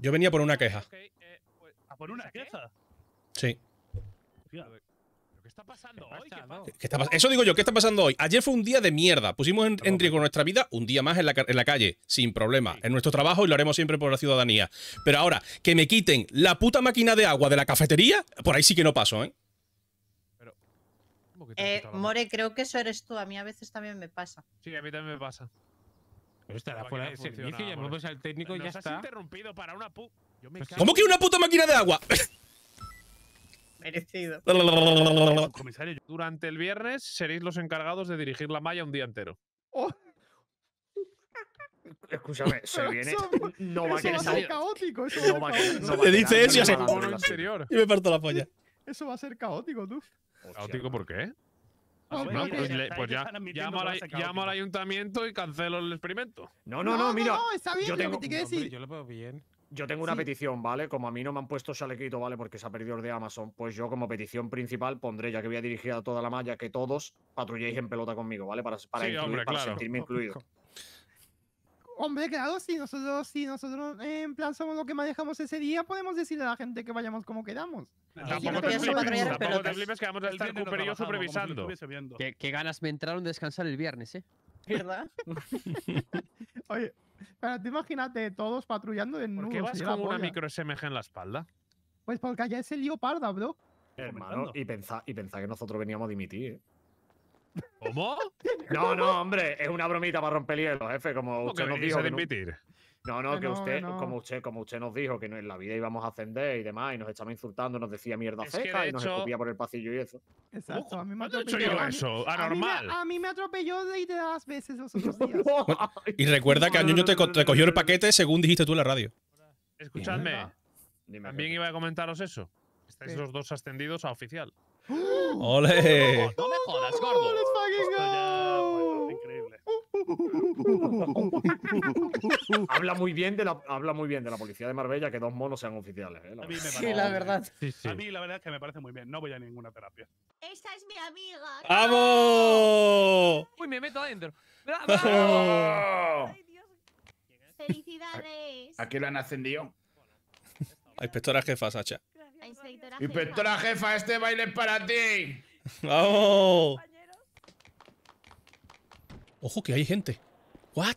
Yo venía por una queja. Eh, pues, por una queja? Sí. ¿Qué está pasando hoy? Eso digo yo, ¿qué está pasando hoy? Ayer fue un día de mierda. Pusimos en, riesgo nuestra vida un día más en la, calle, sin problema. En nuestro trabajo y lo haremos siempre por la ciudadanía. Pero ahora, que me quiten la puta máquina de agua de la cafetería, por ahí sí que no paso, eh, eh More, creo que eso eres tú. A mí a veces también me pasa. Sí, a mí también me pasa. Pero fuera de servicio, pues, ya está. interrumpido para una pues ¿Cómo que una puta máquina de agua? Merecido. Comisario, durante el viernes seréis los encargados de dirigir la malla un día entero. Oh. Escúchame, se viene. No va a querer salir. caótico, eso no va a ser caótico. dice eso y Y me parto la polla. Eso va a ser caótico, tú. ¿Caótico por qué? Ah, pues, pues, ya, pues llamo, al, ayuntamiento y cancelo el experimento. No, no, no, mira. No, está bien, yo tengo, que decir. yo tengo una petición, ¿vale? Como a mí no me han puesto chalequito, ¿vale? Porque se ha perdido el de Amazon. Pues yo, como petición principal, pondré, ya que voy a dirigir a toda la malla, que todos patrulléis en pelota conmigo, ¿vale? Para, para, para sentirme incluido. Hombre, claro, si nosotros, si nosotros en plan somos lo que manejamos ese día, podemos decirle a la gente que vayamos como quedamos. tampoco, te flipes, que vamos a estar supervisando. ¿Qué, ganas me entraron de descansar el viernes, ¿eh? ¿Verdad? Oye, pero imagínate todos patrullando de nuevo. ¿Por qué vas con una micro SMG en la espalda? Pues porque allá es el lío parda, bro. Hermano, y pensar y pensá que nosotros veníamos a dimitir, ¿eh? ¿Cómo? No, no, hombre, es una bromita para romper hielo, jefe, como usted nos dijo. no, no, que, usted, como usted, como usted nos dijo que en la vida íbamos a ascender y demás, y nos estaba insultando, nos decía mierda seca y nos escupía por el pasillo y eso. Exacto, a mí me atropelló. eso? Anormal. A mí, me atropelló de, de las veces los otros días. y recuerda que año te, te cogió el paquete según dijiste tú en la radio. Escuchadme, también iba a comentaros eso. Estáis los dos ascendidos a oficial. ¡Oh! ¡Ole! no me jodas, gordo ya, increíble. habla muy bien de la habla muy bien de la policía de Marbella que dos monos sean oficiales. Eh, a mí sí, la verdad. A mí la verdad es que me parece muy bien. No voy a ninguna terapia. ¡Esta es mi amiga. ¡Vamos! Uy, me meto adentro. ¡Bravo! ¡Felicidades! ¿A qué lo han ascendido? A inspectora jefa, Sacha. Inspectora jefa. inspectora jefa, este baile es para ti. ¡Vamos! Ojo que hay gente. ¿What?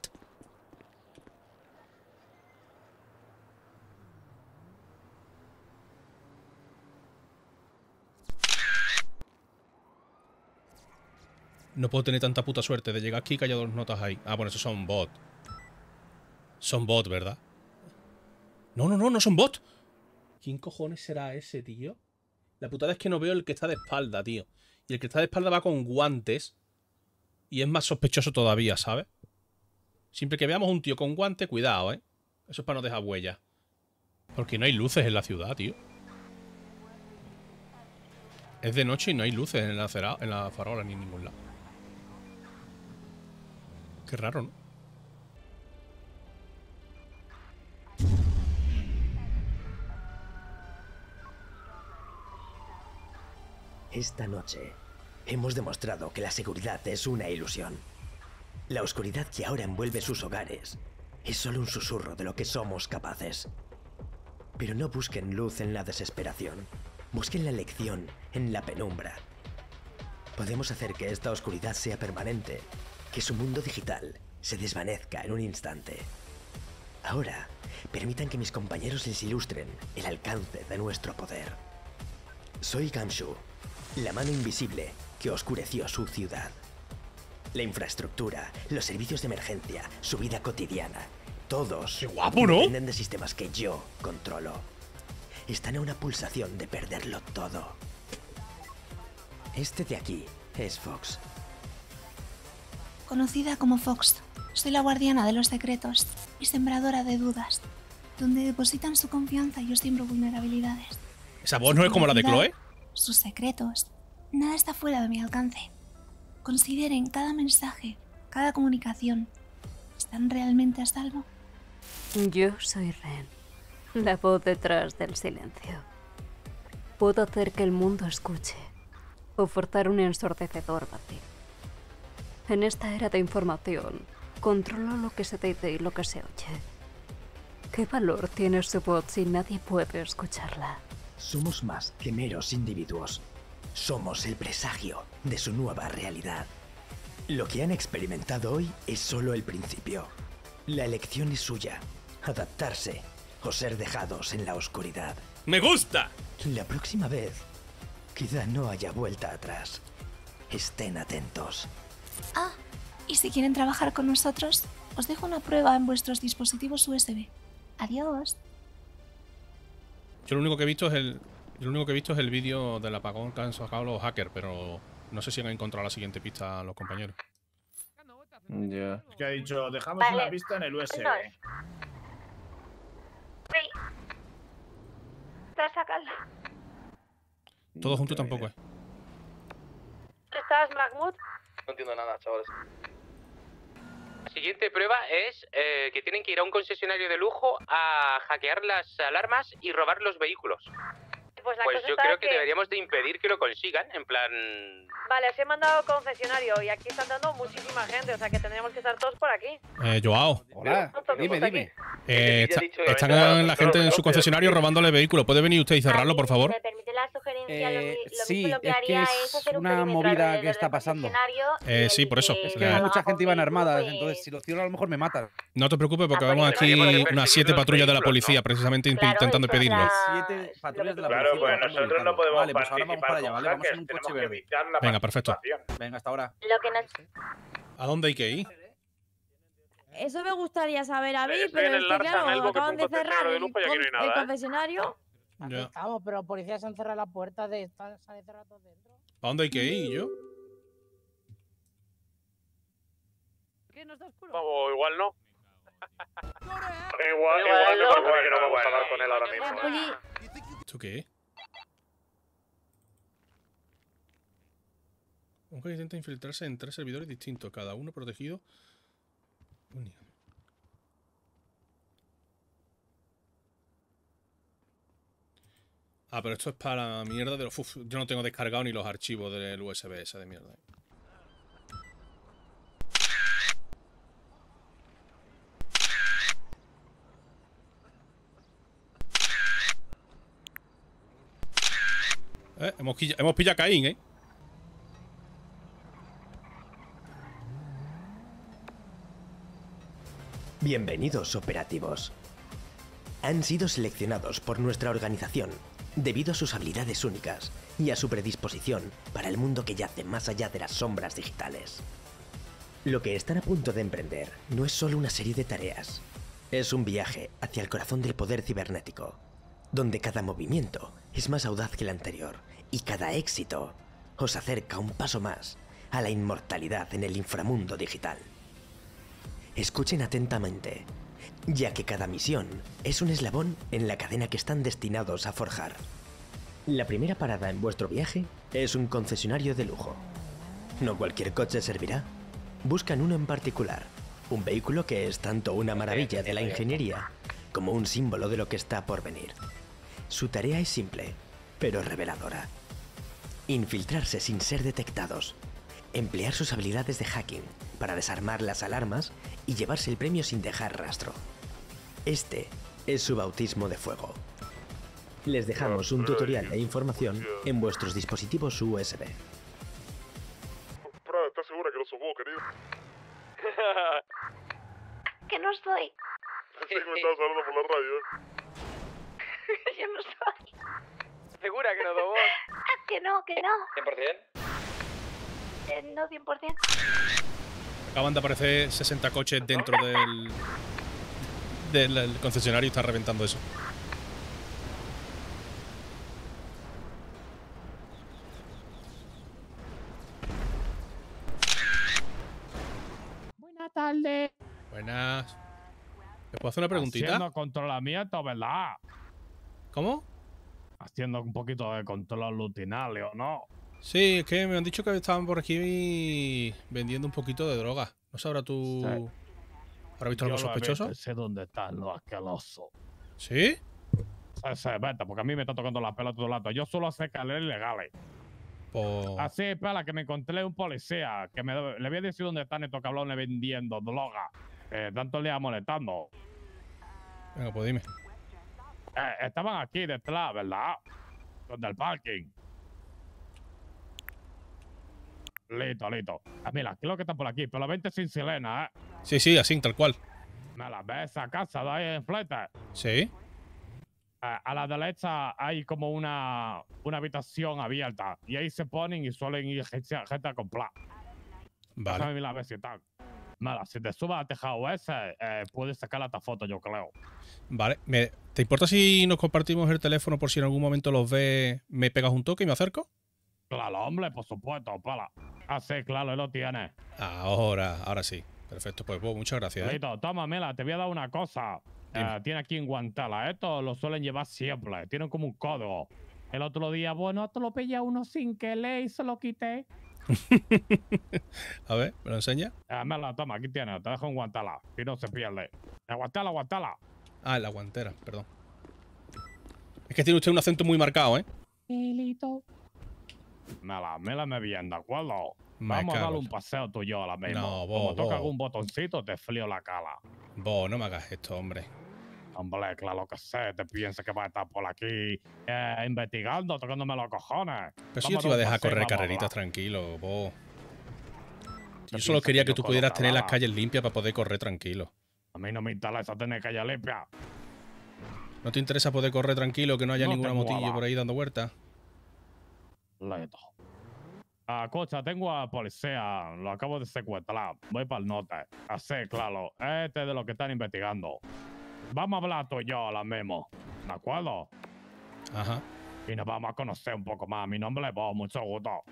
No puedo tener tanta puta suerte de llegar aquí y que dos notas ahí. Ah, bueno, esos son bot. Son bot, ¿verdad? No, no, no, no son bot. ¿Quién cojones será ese, tío? La putada es que no veo el que está de espalda, tío. Y el que está de espalda va con guantes y es más sospechoso todavía, ¿sabes? Siempre que veamos un tío con guante, cuidado, ¿eh? Eso es para no dejar huella. Porque no hay luces en la ciudad, tío. Es de noche y no hay luces en la, en la farola ni en ningún lado. Qué raro, ¿no? Esta noche hemos demostrado que la seguridad es una ilusión. La oscuridad que ahora envuelve sus hogares es solo un susurro de lo que somos capaces. Pero no busquen luz en la desesperación, busquen la lección en la penumbra. Podemos hacer que esta oscuridad sea permanente, que su mundo digital se desvanezca en un instante. Ahora, permitan que mis compañeros les ilustren el alcance de nuestro poder. Soy Ganshu, la mano invisible que oscureció su ciudad. La infraestructura, los servicios de emergencia, su vida cotidiana, todos dependen de sistemas que yo controlo. Están a una pulsación de perderlo todo. Este de aquí es Fox. Conocida como Fox, soy la guardiana de los secretos y sembradora de dudas, donde depositan su confianza y yo siembro vulnerabilidades. ¿Esa voz no es como la de Chloe? Sus secretos Nada está fuera de mi alcance. Consideren cada mensaje, cada comunicación. ¿Están realmente a salvo? Yo soy Ren, la voz detrás del silencio. Puedo hacer que el mundo escuche o forzar un ensordecedor vacío. En esta era de información, controlo lo que se dice y lo que se oye. ¿Qué valor tiene su voz si nadie puede escucharla? Somos más que meros individuos somos el presagio de su nueva realidad. Lo que han experimentado hoy es solo el principio. La elección es suya, adaptarse o ser dejados en la oscuridad. ¡Me gusta! La próxima vez, quizá no haya vuelta atrás. Estén atentos. Ah, y si quieren trabajar con nosotros, os dejo una prueba en vuestros dispositivos USB. Adiós. Yo lo único que he visto es el, lo único que he visto es el vídeo del apagón que han sacado los hackers, pero no sé si han encontrado la siguiente pista a los compañeros. Ya. Es que ha dicho, dejamos una pista en el USB. Sí. Todo junto tampoco es. Eh. ¿Estás, Mahmoud? No entiendo nada, chavales. La siguiente prueba es eh, que tienen que ir a un concesionario de lujo a hackear las alarmas y robar los vehículos. Pues, pues yo creo que, deberíamos de impedir que lo consigan, en plan... Vale, se he mandado concesionario y aquí están dando muchísima gente, o sea que tendríamos que estar todos por aquí. Eh, Joao. Hola, dime, dime. Eh, están la gente en su concesionario robándole vehículo. ¿Puede venir usted y cerrarlo, por favor? Eh, eh, sí, es que es, una movida que está este pasando. Eh, sí, por eso. Es que mucha gente iba armada, pues entonces si lo cierro a lo mejor me matan. No te preocupes porque ah, vamos aquí unas siete patrullas de la policía precisamente intentando pedirlo. Siete patrullas de la pues policía. Claro, pues nosotros no podemos vale, pues ahora vamos para allá, ¿vale? Vamos en un coche verde. Venga, perfecto. Venga, hasta ahora. ¿A dónde hay que ir? Eso me gustaría saber a mí, pero, pero es que, acaban de cerrar el, el, el, ¿eh? confesionario Aquí estamos, pero policías se han cerrado las puertas de están, se han cerrado dentro. ¿Para dónde hay que ir yo? ¿Qué no estás oscuro? Vamos, igual no. igual, igual, no, que no voy a hablar con él ahora mismo. Eh. ¿Esto qué? Un intenta infiltrarse en tres servidores distintos, cada uno protegido. Ah, pero esto es para mierda de los... yo no tengo descargado ni los archivos del USB esa de mierda. Eh, eh hemos, hemos pillado a Caín, ¿eh? Bienvenidos, operativos. Han sido seleccionados por nuestra organización Debido a sus habilidades únicas y a su predisposición para el mundo que yace más allá de las sombras digitales. Lo que están a punto de emprender no es solo una serie de tareas, es un viaje hacia el corazón del poder cibernético, donde cada movimiento es más audaz que el anterior y cada éxito os acerca un paso más a la inmortalidad en el inframundo digital. Escuchen atentamente ya que cada misión es un eslabón en la cadena que están destinados a forjar. La primera parada en vuestro viaje es un concesionario de lujo. No cualquier coche servirá. Buscan uno en particular, un vehículo que es tanto una maravilla de la ingeniería como un símbolo de lo que está por venir. Su tarea es simple, pero reveladora. Infiltrarse sin ser detectados emplear sus habilidades de hacking para desarmar las alarmas y llevarse el premio sin dejar rastro. Este es su bautismo de fuego. Les dejamos un tutorial e información en vuestros dispositivos USB. ¿estás segura que no soy vos, querido? que no estoy. Sí, me estabas hablando por la radio, eh. Yo no estoy. ¿Segura que no soy vos? que no, que no. ¿100%? no 100%. Acaban de aparecer 60 coches dentro del, del concesionario y está reventando eso. Buenas tardes. Buenas. ¿Te puedo hacer una preguntita? Haciendo controlamiento, ¿verdad? ¿Cómo? Haciendo un poquito de control lutinal, ¿o no? Sí, es que me han dicho que estaban por aquí vendiendo un poquito de droga. ¿No sabrás tú...? visto algo sospechoso? sé dónde están los asquerosos. ¿Sí? Se, vete, porque a mí me está tocando la pelota todo el rato. Yo solo hace que ilegales. Pues, Así Así, para que me encontré un policía que me, le había a decir dónde están estos cabrones vendiendo droga. tanto le molestando. Venga, pues dime. Eh, estaban aquí detrás, ¿verdad? Donde el parking. Listo, listo. Ah, mira, creo que está por aquí, pero vente sin silena, ¿eh? Sí, sí, así, tal cual. Me ves esa casa de ahí en flete. Sí. a la derecha hay como una, una habitación abierta. Y ahí se ponen y suelen ir gente, a comprar. Vale. Mira, ver si están. Mala, si te subas a tejado ese, eh, puedes sacar la foto, yo creo. Vale, ¿te importa si nos compartimos el teléfono por si en algún momento los ves? ¿Me pegas un toque y me acerco? Claro, hombre, por supuesto, pala. Así, ah, claro, él lo tiene. Ahora, ahora sí. Perfecto, pues, pues muchas gracias. ¿eh? Toma, mela, te voy a dar una cosa. Eh, tiene aquí en Guantala. ¿eh? Esto lo suelen llevar siempre. Tienen como un codo. El otro día, bueno, lo a uno sin que y se lo quité. a ver, ¿me lo enseña? Mela, toma, aquí tiene, te dejo en Guantala. Y no se pierde. Guantala, Guantala. Ah, en la guantera, perdón. Es que tiene usted un acento muy marcado, ¿eh? Mela, me la bien, ¿de acuerdo? Me Vamos a darle un paseo tú y yo No, vos, Como toca algún botoncito, te frío la cala. Vos, no me hagas esto, hombre. Hombre, claro que sé, te piensas que vas a estar por aquí eh, investigando, tocándome los cojones. Pero si yo te iba a dejar correr carreritas tranquilo, vos. Yo solo quería que, tú pudieras tener las calles limpias para poder correr tranquilo. A mí no me interesa tener calles limpias. ¿No te interesa poder correr tranquilo, que no haya ninguna motilla por ahí dando vueltas? completo. Ah, cocha, tengo a policía. Lo acabo de secuestrar. Voy para el norte. Así, claro. Este es de lo que están investigando. Vamos a hablar tú y yo ahora mismo. ¿De acuerdo? Ajá. Y nos vamos a conocer un poco más. Mi nombre es Bo. Mucho gusto.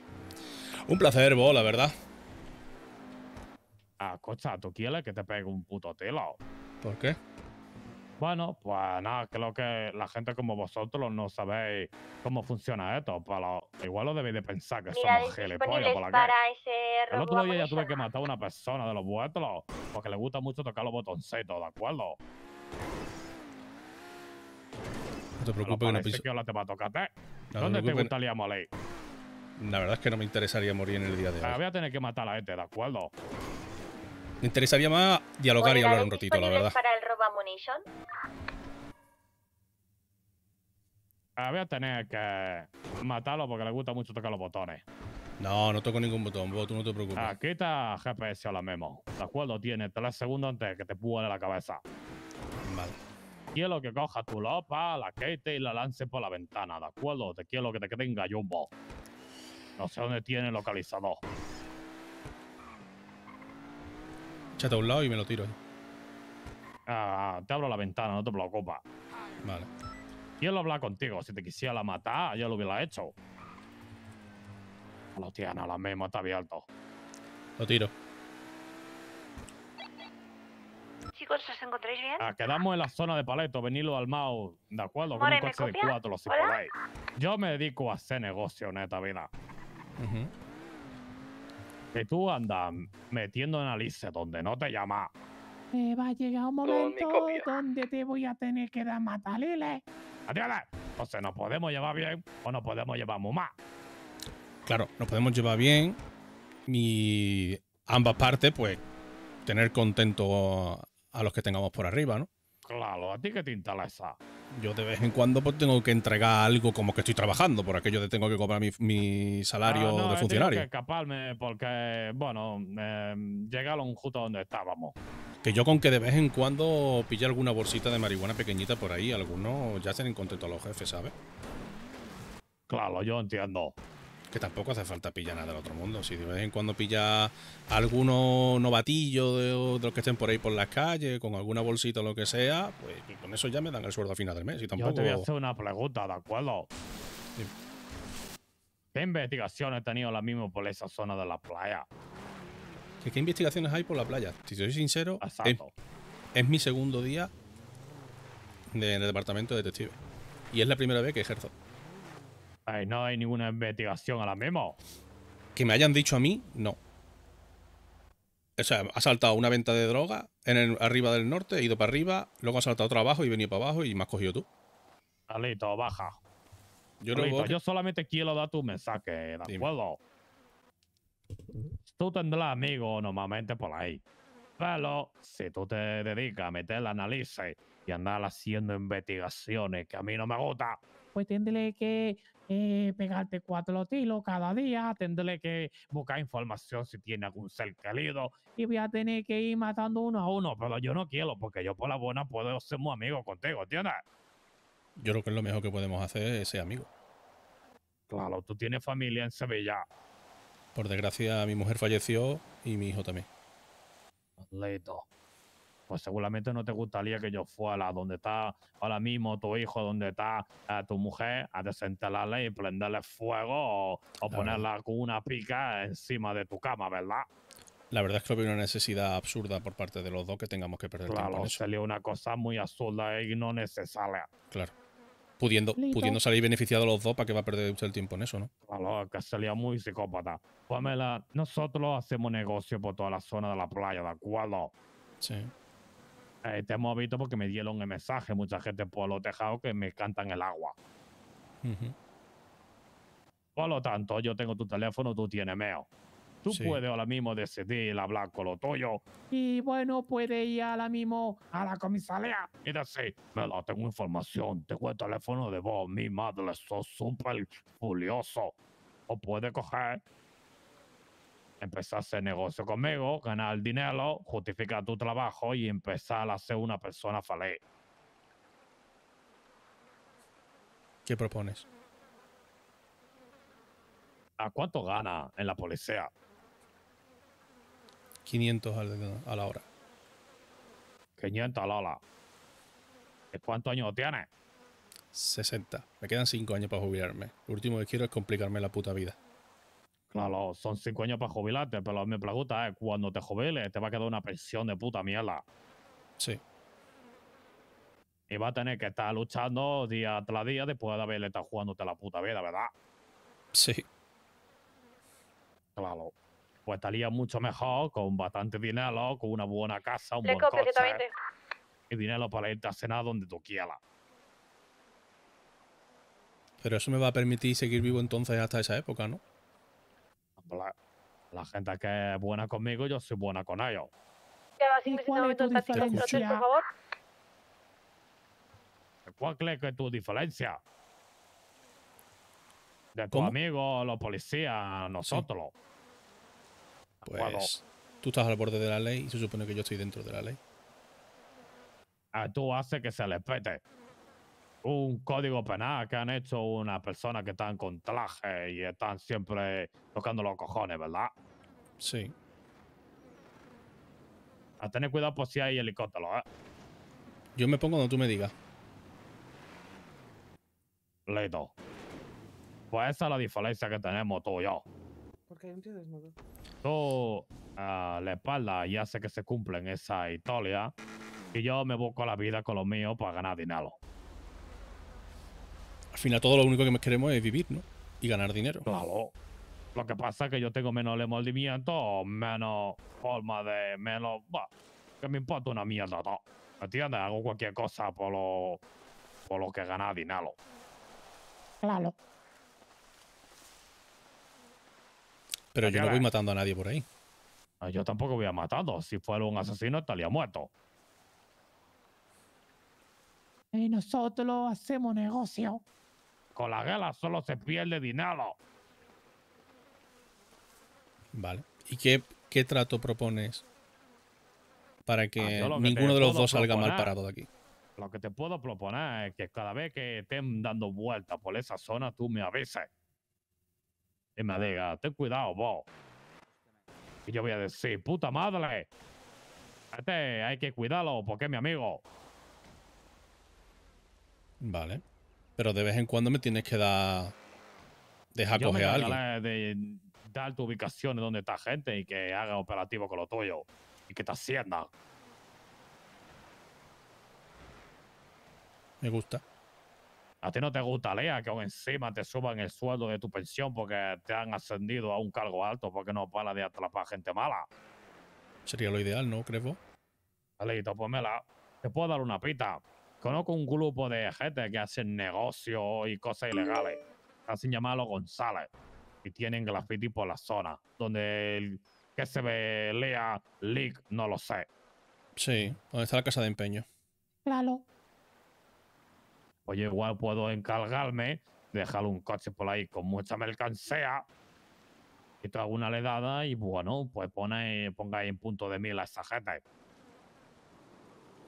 Un placer, vos, la verdad. Ah, ¿tú quieres que te pegue un puto tiro? ¿Por qué? Bueno, pues nada, creo que la gente como vosotros no sabéis cómo funciona esto, pero igual lo debéis de pensar que somos gilipollas por la para El otro día ya tuve que matar a una persona de los vuestros porque le gusta mucho tocar los botoncitos, ¿de acuerdo? No te preocupes no ¿eh? ¿Dónde te gustaría morir? La verdad es que no me interesaría morir en el día de hoy. voy a tener que matar a este, ¿de acuerdo? Me interesaría más dialogar y hablar un ratito, la verdad. Ah, voy a tener que matarlo porque le gusta mucho tocar los botones. No, no toco ningún botón, vos tú no te preocupes. Aquí ah, está GPS ahora mismo. De acuerdo, tiene tres segundos antes que te pude la cabeza. Quiero que coja tu lopa, la quite y la lance por la ventana, ¿de acuerdo? Te quiero que te quede en gallumbo. No sé dónde tiene el localizador. Échate a un lado y me lo tiro te abro la ventana, no te preocupes. Vale. Yo lo habla contigo. Si te quisiera matar, ya lo hubiera hecho. Lo tiene, la misma está todo. Lo tiro. Chicos, ¿os encontráis bien? Ah, quedamos en la zona de paleto, venidlo al Mao, ¿de acuerdo? Con un coche de cuatro, si podáis. Yo me dedico a hacer negocio, neta vida. Que tú andas metiendo alice donde no te llamas eh, va a llegar un momento donde te voy a tener que dar ¡Adiós! O sea, nos podemos llevar bien o nos podemos llevar muy mal. Claro, nos podemos llevar bien y ambas partes, pues, tener contento a los que tengamos por arriba, ¿no? Claro, ¿a ti que te interesa? yo de vez en cuando pues, tengo que entregar algo como que estoy trabajando, por aquello de tengo que cobrar mi, salario ah, de funcionario. que escaparme porque, bueno, em, llegaron justo donde estábamos. Que yo con que de vez en cuando pille alguna bolsita de marihuana pequeñita por ahí, algunos ya se han encontrado a los jefes, ¿sabes? Claro, yo entiendo que tampoco hace falta pillar nada del otro mundo. Si de vez en cuando pilla alguno novatillo de, los que estén por ahí por las calles, con alguna bolsita o lo que sea, pues con eso ya me dan el sueldo a final del mes. Y tampoco... Yo te voy a hacer una pregunta, ¿de acuerdo? ¿Qué investigación he tenido ahora mismo por esa zona de la playa? ¿Qué, investigaciones hay por la playa? Si soy sincero, es, mi segundo día en el departamento de detectives. Y es la primera vez que ejerzo no hay ninguna investigación ahora mismo. Que me hayan dicho a mí, no. O sea, ha saltado una venta de droga en arriba del norte, he ido para arriba, luego ha saltado otra abajo y venido para abajo y me has cogido tú. Alito, baja. Yo, no yo solamente quiero dar tu mensaje, ¿de acuerdo? Tú tendrás amigos normalmente por ahí. Pero si tú te dedicas a meter el análisis y andar haciendo investigaciones que a mí no me gusta, pues tiendele que eh, pegarte cuatro tiros cada día, tendré que buscar información si tiene algún ser querido y voy a tener que ir matando uno a uno, pero yo no quiero porque yo por la buena puedo ser muy amigo contigo, ¿entiendes? Yo creo que es lo mejor que podemos hacer es ser amigos. Claro, tú tienes familia en Sevilla. Por desgracia, mi mujer falleció y mi hijo también. Leto pues seguramente no te gustaría que yo fuera donde está ahora mismo tu hijo, donde está tu mujer, a desenterrarle y prenderle fuego o, ponerle ponerla con una pica encima de tu cama, ¿verdad? La verdad es que lo una necesidad absurda por parte de los dos que tengamos que perder tiempo. Claro, salió una cosa muy absurda y no necesaria. Claro. Pudiendo, pudiendo, salir beneficiado los dos, ¿para qué va a perder usted el tiempo en eso, no? Claro, que sería muy psicópata. Pamela, pues nosotros hacemos negocio por toda la zona de la playa, ¿de acuerdo? Sí eh, te este hemos visto porque me dieron el mensaje, mucha gente por los tejados que me cantan el agua. Por lo tanto, yo tengo tu teléfono, tú tienes mío. Tú puedes ahora mismo decidir hablar con lo tuyo. Y bueno, puede ir ahora mismo a la comisaría. Y decir, me lo tengo información, tengo el teléfono de vos, mi madre, sos súper furioso. O puede coger empezar a hacer negocio conmigo, ganar dinero, justificar tu trabajo y empezar a ser una persona feliz. ¿Qué propones? ¿A cuánto gana en la policía? 500 a la hora. 500 a la hora. ¿Cuántos años tienes? 60. Me quedan 5 años para jubilarme. Lo último que quiero es complicarme la puta vida. Claro, son cinco años para jubilarte, pero mi pregunta es, eh, cuando te jubiles te va a quedar una pensión de puta mierda. Sí. Y va a tener que estar luchando día tras día después de haberle estado jugándote la puta vida, ¿verdad? Sí. Claro. Pues estaría mucho mejor con bastante dinero, con una buena casa, un buen coche. Y dinero para irte a cenar donde tú quieras. Pero eso me va a permitir seguir vivo entonces hasta esa época, ¿no? la, la gente que es buena conmigo, yo soy buena con ellos. cuál es tu diferencia? crees que es tu diferencia? De los policías, nosotros. Pues tú estás al borde de la ley y se supone que yo estoy dentro de la ley. Ah, tú haces que se les pete un código penal que han hecho una persona que están con traje y están siempre tocando los cojones, ¿verdad? Sí. A tener cuidado por si hay helicóptero, ¿eh? Yo me pongo donde tú me digas. leto Pues esa es la diferencia que tenemos tú y yo. Porque hay un tío desnudo. Tú la espalda y hace que se cumplen esa historia. Y yo me busco la vida con lo mío para ganar dinero. Al final todo lo único que queremos es vivir, ¿no? Y ganar dinero. Claro. Lo que pasa es que yo tengo menos remordimiento, menos forma de. menos. que me importa una mierda todo. entiendes? Hago cualquier cosa por lo. por lo que gana dinero. Claro. Pero yo no voy matando a nadie por ahí. Ah, yo tampoco voy a matar, Si fuera un asesino estaría muerto. Y nosotros hacemos negocio. Con la gala solo se pierde dinero. Vale. ¿Y qué, qué trato propones para que ah, ninguno de los dos salga mal parado de aquí? Lo que te puedo proponer es que cada vez que estén dando vueltas por esa zona, tú me avises. Y me digas, ten cuidado vos. Y yo voy a decir, puta madre. Este hay que cuidarlo porque es mi amigo. Vale. Pero de vez en cuando me tienes que dar. Dejar Yo algo. De dar tu ubicación donde está gente y que haga operativo con lo tuyo. Y que te ascienda. Me gusta. A ti no te gusta, Lea, que aún encima te suban el sueldo de tu pensión porque te han ascendido a un cargo alto porque no para de atrapar gente mala. Sería lo ideal, ¿no, Creo. Aleito, pues me la... Te puedo dar una pita. Conozco un grupo de gente que hacen negocios y cosas ilegales. Hacen llamarlo González. Y tienen graffiti por la zona. Donde el que se ve lea no lo sé. Sí, donde está la casa de empeño. Claro. Oye, igual puedo encargarme, dejar un coche por ahí con mucha mercancía y toda una ledada y bueno, pues pone, pongáis en punto de mil a esa gente.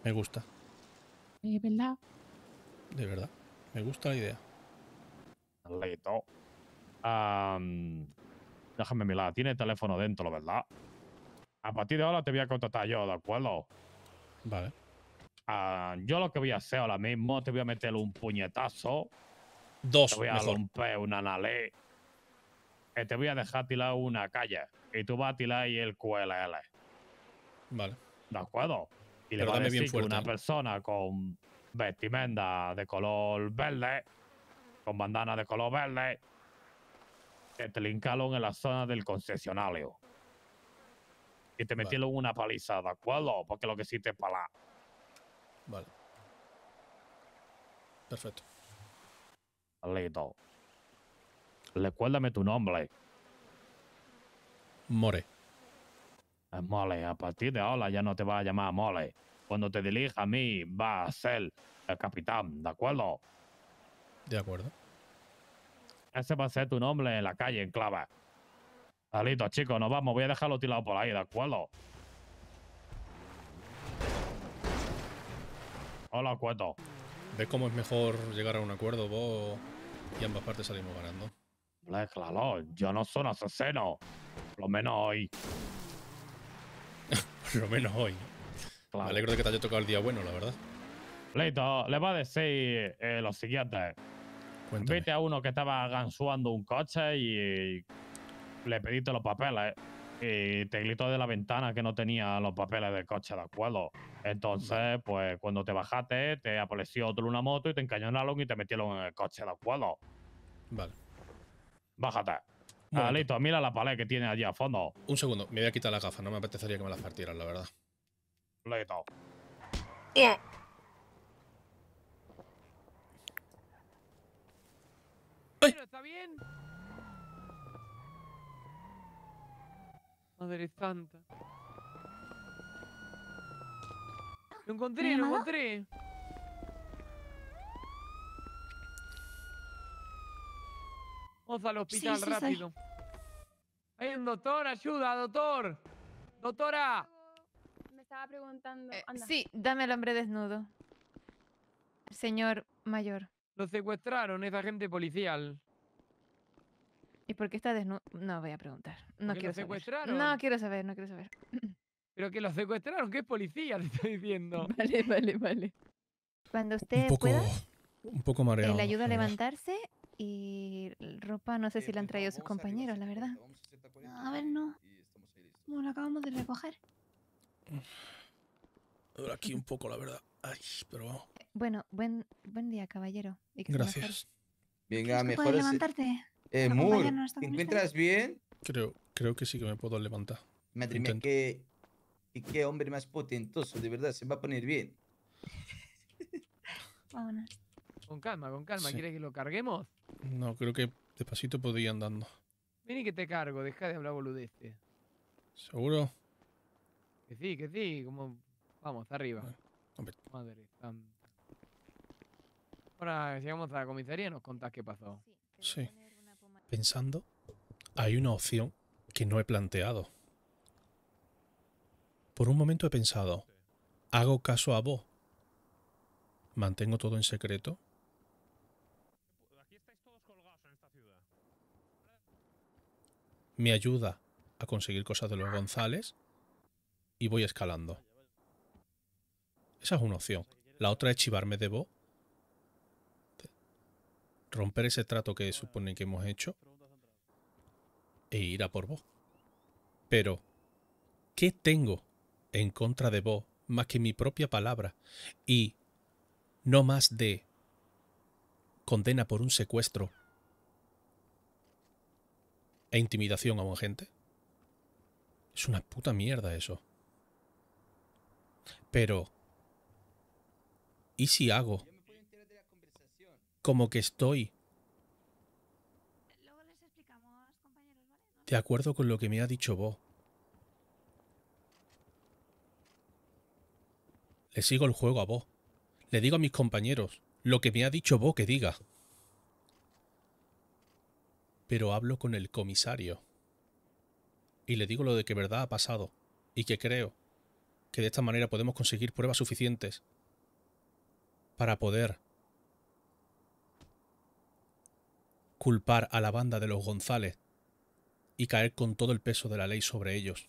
Me gusta eh, ¿verdad? De verdad. Me gusta la idea. Leto. déjame mirar. Tiene teléfono dentro, ¿verdad? A partir de ahora te voy a contratar yo, ¿de acuerdo? Vale. Ah, yo lo que voy a hacer ahora mismo, te voy a meter un puñetazo. Dos, Te voy a romper una nalé. te voy a dejar tirar una calle. Y tú vas a tirar ahí el QLL. Vale. ¿De acuerdo? y le va bien decir una persona con vestimenta de color verde, con bandana de color verde, que te linkaron en la zona del concesionario. Y te metieron una paliza, ¿de acuerdo? Porque lo que hiciste es palar. Vale. Perfecto. Listo. Recuérdame tu nombre. More. Mole, a partir de ahora ya no te va a llamar Mole. Cuando te dirija a mí, va a ser el capitán, ¿de acuerdo? De acuerdo. Ese va a ser tu nombre en la calle, en clava. Alito, chicos, nos vamos. Voy a dejarlo tirado por ahí, ¿de acuerdo? Hola, cueto. ¿Ves cómo es mejor llegar a un acuerdo vos y ambas partes salimos ganando? Claro, yo no soy un asesino. Por lo menos hoy lo menos hoy. Me alegro de que te haya tocado el día bueno, la verdad. Leito, le va a decir eh, lo siguiente. Cuéntame. a uno que estaba gansuando un coche y le pediste los papeles y te gritó de la ventana que no tenía los papeles del coche, ¿de acuerdo? Entonces, pues cuando te bajaste, te apareció otro una moto y te encañonaron y te metieron en el coche, ¿de acuerdo? Vale. Bájate. Alito, mira la pared que tiene allí a fondo. Un segundo, me voy a quitar las gafas, no me apetecería que me las partieran, la verdad. Lo ¿Está bien? Madre santa. Lo encontré, lo encontré. Vamos al hospital rápido. Hay un doctor, ayuda, doctor. Doctora. Me estaba preguntando. Eh, sí, dame al hombre desnudo. Señor mayor. Lo secuestraron, es agente policial. ¿Y por qué está desnudo? No voy a preguntar. No quiero lo Saber. No quiero saber, no quiero saber. Pero que lo secuestraron, que es policía, te estoy diciendo. Vale, vale, vale. Cuando usted pueda, un poco mareado. Le ayuda a levantarse y ropa, no sé si eh, la han pues traído sus compañeros, la verdad. A ver, no. No, la acabamos de recoger. Ahora aquí un poco, la verdad. Ay, pero vamos. Eh, bueno, buen, buen día, caballero. Y Gracias. Venga, mejor. ¿Puedes eh, levantarte? Eh, ¿te encuentras bien? Creo, creo que sí que me puedo levantar. Madre mía, qué, qué hombre más potentoso, de verdad, se va a poner bien. Vámonos. Con calma, con calma. ¿Quieres que lo carguemos? No, creo que despacito podría andando. Vení que te cargo, deja de hablar boludeste. ¿Seguro? Que sí, que sí, como... Vamos, arriba. Madre, Ahora llegamos a la comisaría nos contás qué pasó. Sí. Pensando, hay una opción que no he planteado. Por un momento he pensado, hago caso a vos, mantengo todo en secreto me ayuda a conseguir cosas de los González y voy escalando. Esa es una opción. La otra es chivarme de Bo. Romper ese trato que supone que hemos hecho e ir a por Bo. Pero, ¿qué tengo en contra de Bo más que mi propia palabra? Y no más de condena por un secuestro e intimidación a un gente. Es una puta mierda eso. Pero, ¿y si hago? Como que estoy de acuerdo con lo que me ha dicho vos. Le sigo el juego a vos. Le digo a mis compañeros lo que me ha dicho vos que diga. Pero hablo con el comisario. Y le digo lo de que verdad ha pasado, y que creo que de esta manera podemos conseguir pruebas suficientes para poder culpar a la banda de los González y caer con todo el peso de la ley sobre ellos,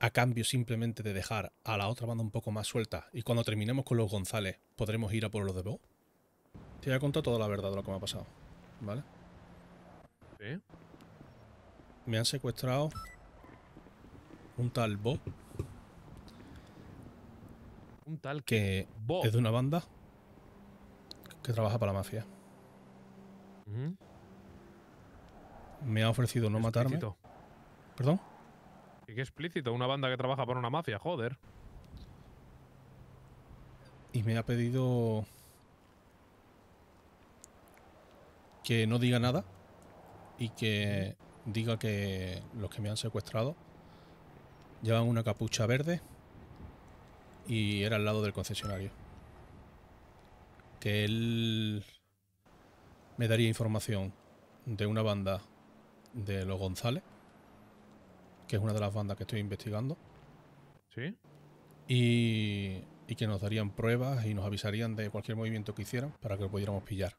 a cambio simplemente de dejar a la otra banda un poco más suelta y cuando terminemos con los González podremos ir a por los de Bo. Te voy a contar toda la verdad de lo que me ha pasado, ¿vale? Me han secuestrado un tal Bob. Un tal que es de una banda que trabaja para la mafia. Me ha ofrecido no matarme. ¿Perdón? Y qué explícito, una banda que trabaja para una mafia, joder. Y me ha pedido que no diga nada y que diga que los que me han secuestrado llevan una capucha verde y era al lado del concesionario. Que él me daría información de una banda de los González, que es una de las bandas que estoy investigando. Sí. Y, y que nos darían pruebas y nos avisarían de cualquier movimiento que hicieran para que lo pudiéramos pillar.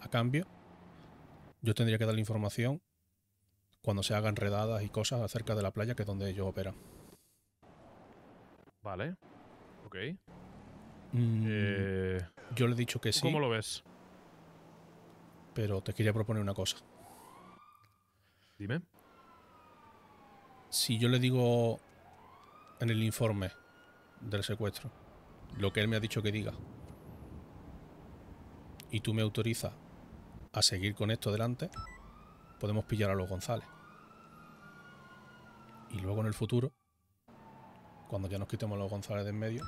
A cambio, yo tendría que dar la información cuando se hagan redadas y cosas acerca de la playa, que es donde ellos operan. Vale. Ok. Mm, eh, yo le he dicho que sí. ¿Cómo lo ves? Pero te quería proponer una cosa. Dime. Si yo le digo en el informe del secuestro lo que él me ha dicho que diga y tú me autorizas a seguir con esto adelante, podemos pillar a los González. Y luego en el futuro, cuando ya nos quitemos a los González de en medio,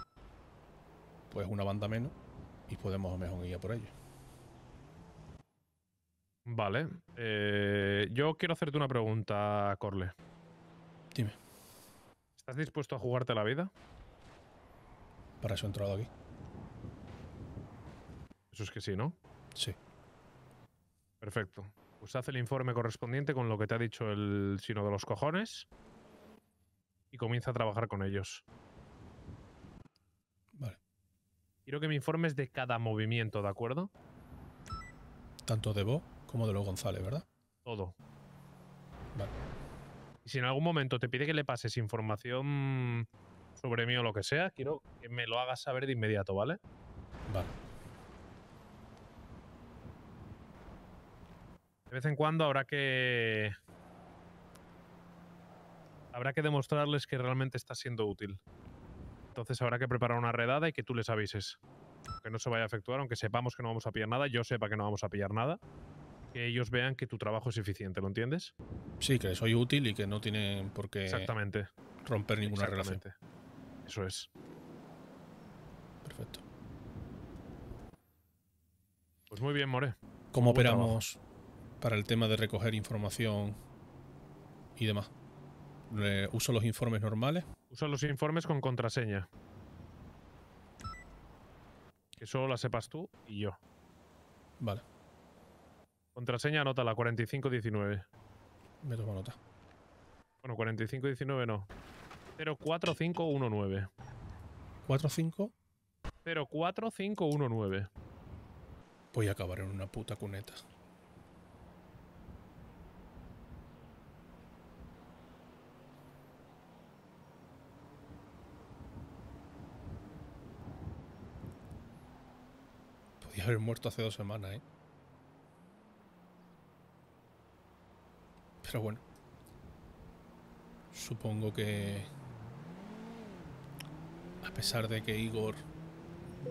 pues una banda menos y podemos a mejor guía por ellos. Vale. Eh, yo quiero hacerte una pregunta, Corle. Dime. ¿Estás dispuesto a jugarte la vida? Para eso he entrado aquí. Eso es que sí, ¿no? Sí. Perfecto. Pues haz el informe correspondiente con lo que te ha dicho el sino de los cojones y comienza a trabajar con ellos. Vale. Quiero que me informes de cada movimiento, ¿de acuerdo? Tanto de vos como de los González, ¿verdad? Todo. Vale. Y si en algún momento te pide que le pases información sobre mí o lo que sea, quiero que me lo hagas saber de inmediato, ¿vale? Vale. De vez en cuando habrá que. Habrá que demostrarles que realmente está siendo útil. Entonces habrá que preparar una redada y que tú les avises. Que no se vaya a efectuar, aunque sepamos que no vamos a pillar nada, yo sepa que no vamos a pillar nada. Que ellos vean que tu trabajo es eficiente, ¿lo entiendes? Sí, que soy útil y que no tienen por qué Exactamente. romper ninguna Exactamente. Eso es. Perfecto. Pues muy bien, More. ¿Cómo operamos? para el tema de recoger información y demás. ¿Uso los informes normales? Uso los informes con contraseña. Que solo la sepas tú y yo. Vale. Contraseña anota la 4519. Me tomo nota. Bueno, 4519 no. 04519. 45 04519. Voy a acabar en una puta cuneta. haber muerto hace dos semanas, ¿eh? Pero bueno. Supongo que... A pesar de que Igor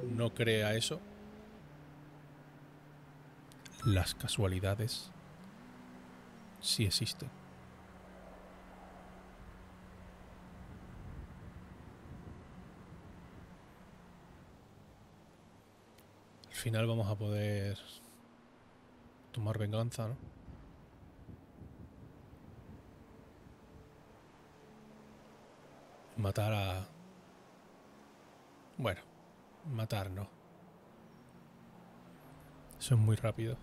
no crea eso, las casualidades sí existen. Al final vamos a poder tomar venganza, ¿no? Matar a... Bueno, matarnos. Eso es muy rápido.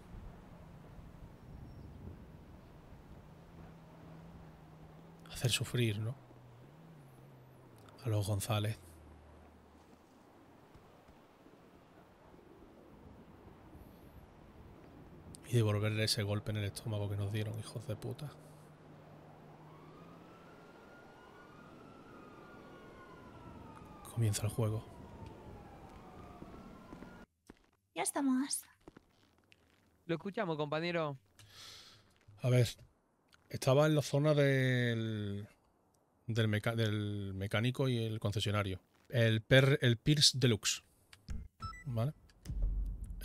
Hacer sufrir, ¿no? A los González. Y devolverle ese golpe en el estómago que nos dieron, hijos de puta. Comienza el juego. Ya estamos. Lo escuchamos, compañero. A ver, estaba en la zona del, del, del mecánico y el concesionario. El, per, el Pierce Deluxe. ¿Vale?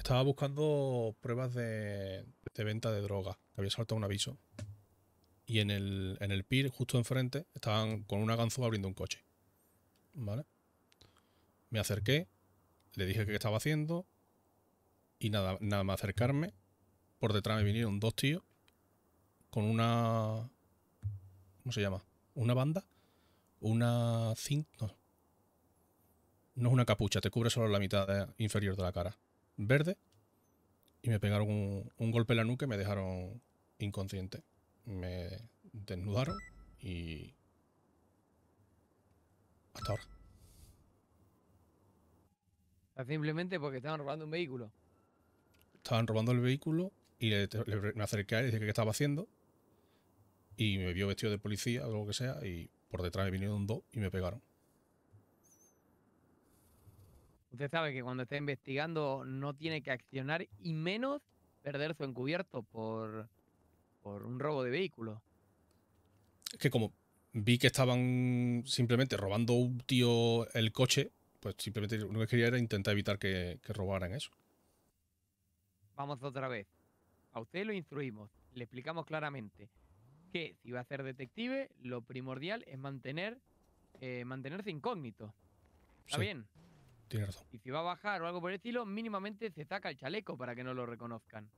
Estaba buscando pruebas de, venta de droga. Había saltado un aviso. Y en el, en el PIR, justo enfrente, estaban con una ganzúa abriendo un coche. ¿Vale? Me acerqué, le dije qué estaba haciendo. Y nada, nada más acercarme, por detrás me vinieron dos tíos con una. ¿Cómo se llama? ¿Una banda? Una cinta. no es una capucha, te cubre solo la mitad inferior de la cara verde y me pegaron un, golpe en la nuca y me dejaron inconsciente. Me desnudaron y... Hasta ahora. Simplemente porque estaban robando un vehículo. Estaban robando el vehículo y le, me acerqué a él y dije qué estaba haciendo. Y me vio vestido de policía o algo que sea. Y por detrás me vinieron dos y me pegaron. Usted sabe que cuando está investigando no tiene que accionar y menos perder su encubierto por, por un robo de vehículo. Es que como vi que estaban simplemente robando un tío el coche, pues simplemente lo que quería era intentar evitar que, robaran eso. Vamos otra vez. A usted lo instruimos, le explicamos claramente que si va a ser detective, lo primordial es mantener eh, mantenerse incógnito. ¿Está bien? razón. Y si va a bajar o algo por el estilo, mínimamente se saca el chaleco para que no lo reconozcan.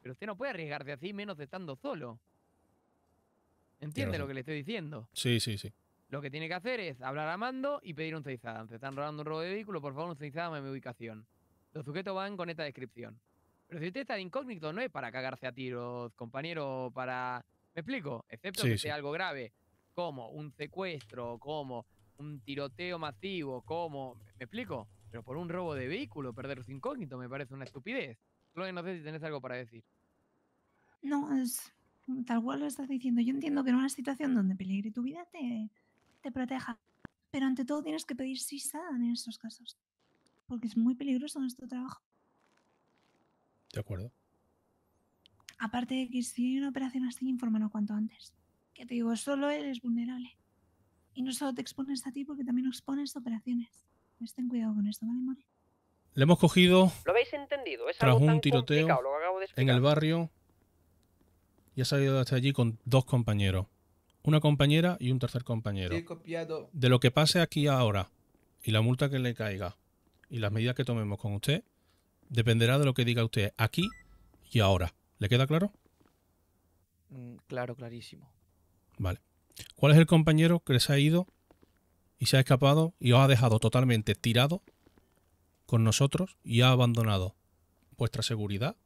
Pero usted no puede arriesgarse así, menos estando solo. ¿Entiende lo que le estoy diciendo? Sí, sí, sí. Lo que tiene que hacer es hablar a mando y pedir un Si Se están robando un robo de vehículo, por favor, un Ceizada en mi ubicación. Los sujetos van con esta descripción. Pero si usted está de incógnito, no es para cagarse a tiros, compañero, para... ¿Me explico? Excepto que sea algo grave, como un secuestro, como un tiroteo masivo ¿cómo? ¿me explico? Pero por un robo de vehículo, perder su incógnito me parece una estupidez. que no sé si tenés algo para decir. No, es tal cual lo estás diciendo. Yo entiendo que en una situación donde peligre tu vida te, te proteja. Pero ante todo tienes que pedir sisa en estos casos. Porque es muy peligroso nuestro trabajo. De acuerdo. Aparte de que si hay una operación así, infórmanos cuanto antes. Que te digo, solo eres vulnerable. Y no solo te expones a ti, porque también expones operaciones. Estén pues cuidado con esto, ¿vale, Mori? Le hemos cogido. ¿Lo entendido? tras un tiroteo en el barrio. Y ha salido hasta allí con dos compañeros. Una compañera y un tercer compañero. De lo que pase aquí ahora y la multa que le caiga y las medidas que tomemos con usted dependerá de lo que diga usted aquí y ahora. ¿Le queda claro? Mm, claro, clarísimo. Vale. ¿Cuál es el compañero que les ha ido y se ha escapado y os ha dejado totalmente tirado con nosotros y ha abandonado vuestra seguridad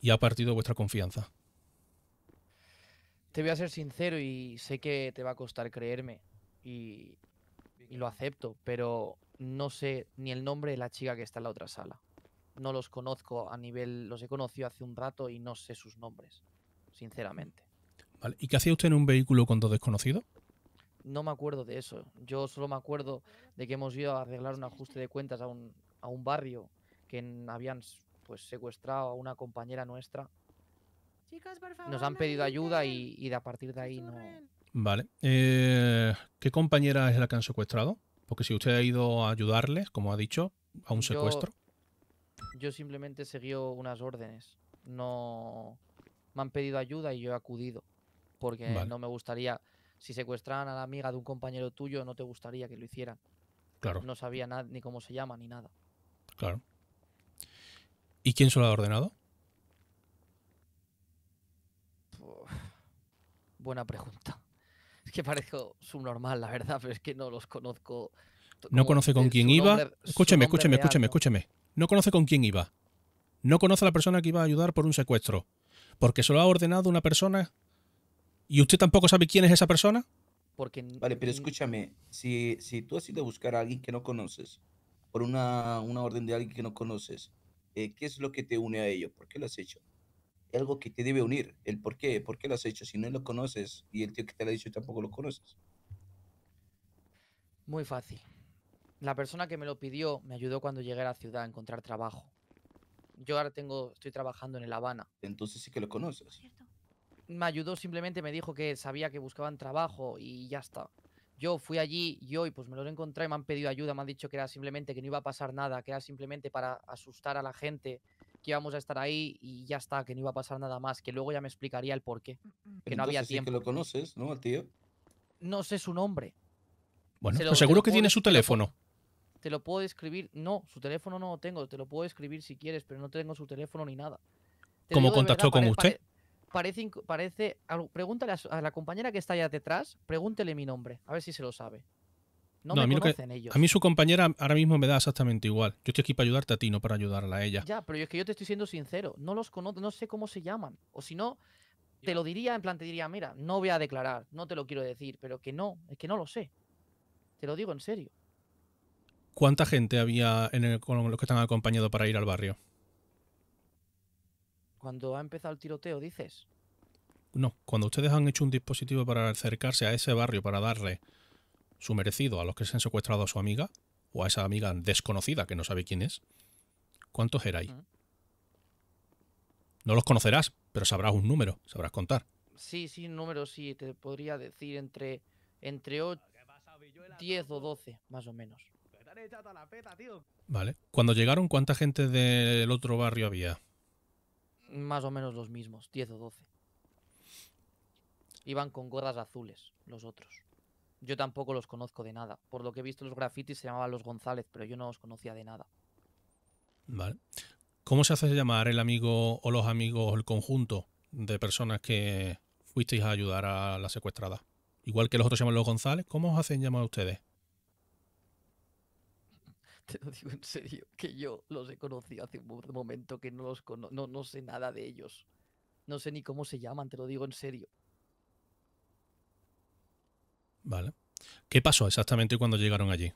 y ha partido vuestra confianza? Te voy a ser sincero y sé que te va a costar creerme y, y lo acepto, pero no sé ni el nombre de la chica que está en la otra sala. No los conozco a nivel, los he conocido hace un rato y no sé sus nombres, sinceramente. ¿Y qué hacía usted en un vehículo con dos desconocidos? No me acuerdo de eso. Yo solo me acuerdo de que hemos ido a arreglar un ajuste de cuentas a un, a un barrio que habían pues secuestrado a una compañera nuestra. Chicas, por Nos han pedido ayuda y, y, a partir de ahí no. Vale. Eh, ¿Qué compañera es la que han secuestrado? Porque si usted ha ido a ayudarles, como ha dicho, a un secuestro. Yo, yo simplemente seguí unas órdenes. No. Me han pedido ayuda y yo he acudido porque no me gustaría, si secuestraran a la amiga de un compañero tuyo, no te gustaría que lo hicieran. Claro. No sabía nada, ni cómo se llama, ni nada. Claro. ¿Y quién se lo ha ordenado? buena pregunta. Es que parezco subnormal, la verdad, pero es que no los conozco. No conoce con quién iba. escúcheme, escúcheme, escúcheme, escúcheme. No conoce con quién iba. No conoce a la persona que iba a ayudar por un secuestro. Porque se lo ha ordenado una persona ¿Y usted tampoco sabe quién es esa persona? Vale, pero escúchame, si, si tú has ido a buscar a alguien que no conoces, por una, orden de alguien que no conoces, eh, ¿qué es lo que te une a ello? ¿Por qué lo has hecho? Algo que te debe unir, el por qué, por qué lo has hecho, si no lo conoces y el tío que te lo ha dicho tampoco lo conoces. Muy fácil. La persona que me lo pidió me ayudó cuando llegué a la ciudad a encontrar trabajo. Yo ahora tengo, estoy trabajando en La Habana. Entonces sí que lo conoces me ayudó, simplemente me dijo que sabía que buscaban trabajo y ya está. Yo fui allí y hoy pues me lo encontré, me han pedido ayuda, me han dicho que era simplemente que no iba a pasar nada, que era simplemente para asustar a la gente, que íbamos a estar ahí y ya está, que no iba a pasar nada más, que luego ya me explicaría el por qué. Que no había tiempo. que lo conoces, ¿no, tío? No sé su nombre. Bueno, pues seguro que tiene su teléfono. Te lo puedo escribir. No, su teléfono no lo tengo. Te lo puedo escribir si quieres, pero no tengo su teléfono ni nada. ¿Cómo contactó con usted? parece, parece pregúntale a, la compañera que está allá detrás, pregúntele mi nombre, a ver si se lo sabe. No, me a mí conocen ellos. A mí su compañera ahora mismo me da exactamente igual. Yo estoy aquí para ayudarte a ti, no para ayudarla a ella. Ya, pero es que yo te estoy siendo sincero. No los conozco, no sé cómo se llaman. O si no, te lo diría, en plan te diría, mira, no voy a declarar, no te lo quiero decir, pero que no, es que no lo sé. Te lo digo en serio. ¿Cuánta gente había en con los que están acompañados para ir al barrio? cuando ha empezado el tiroteo, dices. No, cuando ustedes han hecho un dispositivo para acercarse a ese barrio para darle su merecido a los que se han secuestrado a su amiga o a esa amiga desconocida que no sabe quién es, ¿cuántos eran ahí? No los conocerás, pero sabrás un número, sabrás contar. Sí, sí, un número, sí, te podría decir entre, entre 8, 10 o 12, más o menos. Vale. Cuando llegaron, ¿cuánta gente del otro barrio había? más o menos los mismos, 10 o 12. Iban con gorras azules, los otros. Yo tampoco los conozco de nada. Por lo que he visto, los grafitis se llamaban los González, pero yo no los conocía de nada. Vale. ¿Cómo se hace llamar el amigo o los amigos el conjunto de personas que fuisteis a ayudar a la secuestrada? Igual que los otros se llaman los González, ¿cómo os hacen llamar a ustedes? te lo digo en serio, que yo los he conocido hace un momento que no los no, sé nada de ellos. No sé ni cómo se llaman, te lo digo en serio. Vale. ¿Qué pasó exactamente cuando llegaron allí?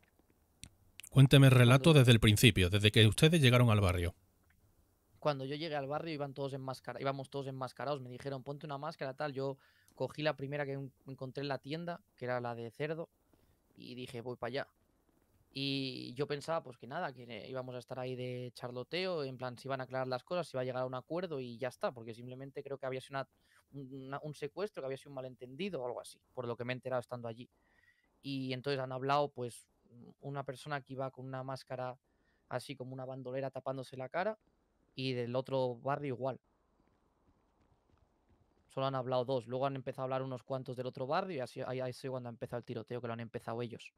Cuénteme el relato desde el principio, desde que ustedes llegaron al barrio. Cuando yo llegué al barrio iban todos máscara, íbamos todos enmascarados, me dijeron ponte una máscara tal, yo cogí la primera que encontré en la tienda, que era la de cerdo, y dije voy para allá. Y yo pensaba, pues que nada, que íbamos a estar ahí de charloteo, en plan, si iban a aclarar las cosas, si iba a llegar a un acuerdo y ya está, porque simplemente creo que había sido un secuestro, que había sido un malentendido o algo así, por lo que me he enterado estando allí. Y entonces han hablado, pues, mm, una persona que iba con una máscara así como una bandolera tapándose la cara y del otro barrio igual. Solo han hablado dos, luego han empezado a hablar unos cuantos del otro barrio y así ahí, ahí cuando ha empezado el tiroteo, que lo han empezado ellos.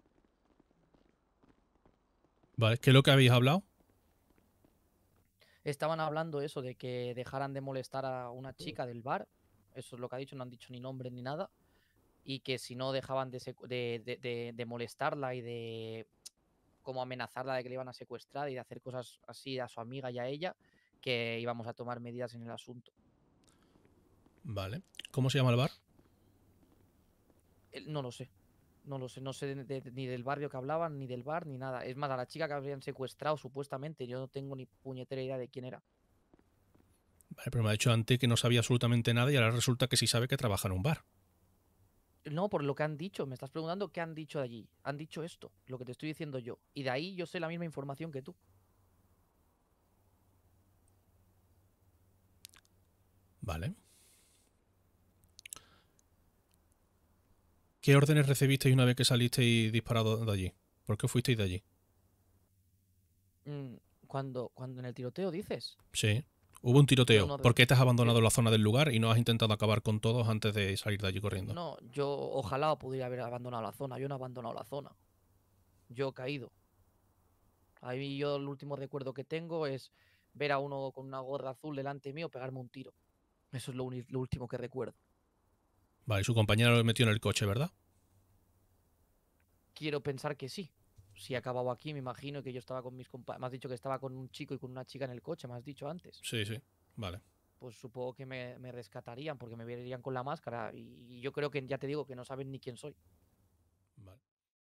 ¿qué es lo que habéis hablado? Estaban hablando eso de que dejaran de molestar a una chica del bar. Eso es lo que ha dicho, no han dicho ni nombre ni nada. Y que si no dejaban de, molestarla y de como amenazarla de que le iban a secuestrar y de hacer cosas así a su amiga y a ella, que íbamos a tomar medidas en el asunto. Vale. ¿Cómo se llama el bar? No lo sé no lo sé, no sé ni del barrio que hablaban, ni del bar, ni nada. Es más, a la chica que habrían secuestrado supuestamente, yo no tengo ni puñetera idea de quién era. Vale, pero me ha dicho antes que no sabía absolutamente nada y ahora resulta que sí sabe que trabaja en un bar. No, por lo que han dicho. Me estás preguntando qué han dicho de allí. Han dicho esto, lo que te estoy diciendo yo. Y de ahí yo sé la misma información que tú. Vale. ¿Qué órdenes recibisteis una vez que salisteis disparado de allí? ¿Por qué fuisteis de allí? Mm, cuando, cuando en el tiroteo dices. Sí. Hubo un tiroteo. ¿Por qué te has abandonado la zona del lugar y no has intentado acabar con todos antes de salir de allí corriendo? No, yo ojalá pudiera haber abandonado la zona. Yo no he abandonado la zona. Yo he caído. Ahí yo el último recuerdo que tengo es ver a uno con una gorra azul delante mío pegarme un tiro. Eso es lo último que recuerdo. Vale, su compañera lo metió en el coche, ¿verdad? Quiero pensar que sí. Si acababa aquí, me imagino que yo estaba con mis compañeros. Me has dicho que estaba con un chico y con una chica en el coche, me has dicho antes. Sí, sí, vale. Pues supongo que me, rescatarían porque me verían con la máscara. y yo creo que ya te digo que no saben ni quién soy.